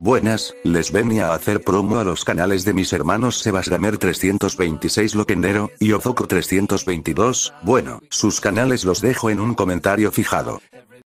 Buenas, les venía a hacer promo a los canales de mis hermanos Sebasgamer 326 Loquendero y Ozoco 322. Bueno, sus canales los dejo en un comentario fijado.